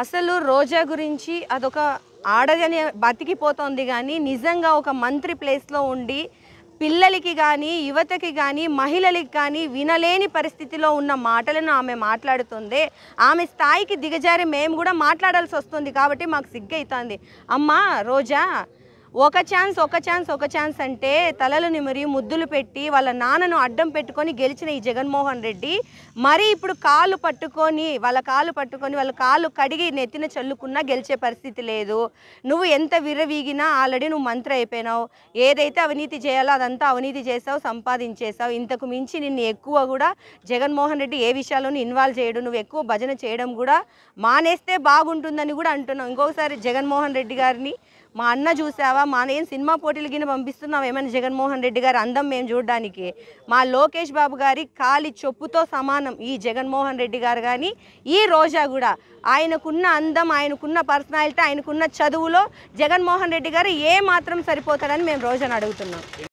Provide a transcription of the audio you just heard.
అసలు రోజా గురించి అదొక ఆడదని బతికిపోతోంది కానీ నిజంగా ఒక మంత్రి ప్లేస్లో ఉండి పిల్లలకి కానీ యువతకి కానీ మహిళలకి కానీ వినలేని పరిస్థితిలో ఉన్న మాటలను ఆమె మాట్లాడుతుంది ఆమె స్థాయికి దిగజారి మేము కూడా మాట్లాడాల్సి వస్తుంది కాబట్టి మాకు సిగ్గైతుంది అమ్మ రోజా ఒక ఛాన్స్ ఒక ఛాన్స్ ఒక ఛాన్స్ అంటే తలలు నిమిరి ముద్దులు పెట్టి వాళ్ళ నాన్నను అడ్డం పెట్టుకొని గెలిచిన ఈ జగన్మోహన్ రెడ్డి మరి ఇప్పుడు కాలు పట్టుకొని వాళ్ళ కాలు పట్టుకొని వాళ్ళ కాలు కడిగి నెత్తిన చల్లుకున్నా గెలిచే పరిస్థితి లేదు నువ్వు ఎంత విర్రవీగినా ఆల్రెడీ నువ్వు మంత్రి అయిపోయినావు ఏదైతే అవినీతి చేయాలో అదంతా అవినీతి చేసావు సంపాదించేసావు ఇంతకు మించి నిన్ను ఎక్కువ కూడా జగన్మోహన్ రెడ్డి ఏ విషయాల్లోనూ ఇన్వాల్వ్ చేయడు నువ్వు ఎక్కువ భజన చేయడం కూడా మానేస్తే బాగుంటుందని కూడా అంటున్నావు ఇంకొకసారి జగన్మోహన్ రెడ్డి గారిని మా అన్న చూసావా మా ఏం సినిమా పోటీలు గిన్నె పంపిస్తున్నాం ఏమైనా జగన్మోహన్ రెడ్డి గారి అందం మేము చూడడానికి మా లోకేష్ బాబు గారి కాలి చొప్పుతో సమానం ఈ జగన్మోహన్ రెడ్డి గారు కానీ ఈ రోజా కూడా ఆయనకున్న అందం ఆయనకున్న పర్సనాలిటీ ఆయనకున్న చదువులో జగన్మోహన్ రెడ్డి గారు ఏ మాత్రం సరిపోతాడని మేము రోజాను అడుగుతున్నాం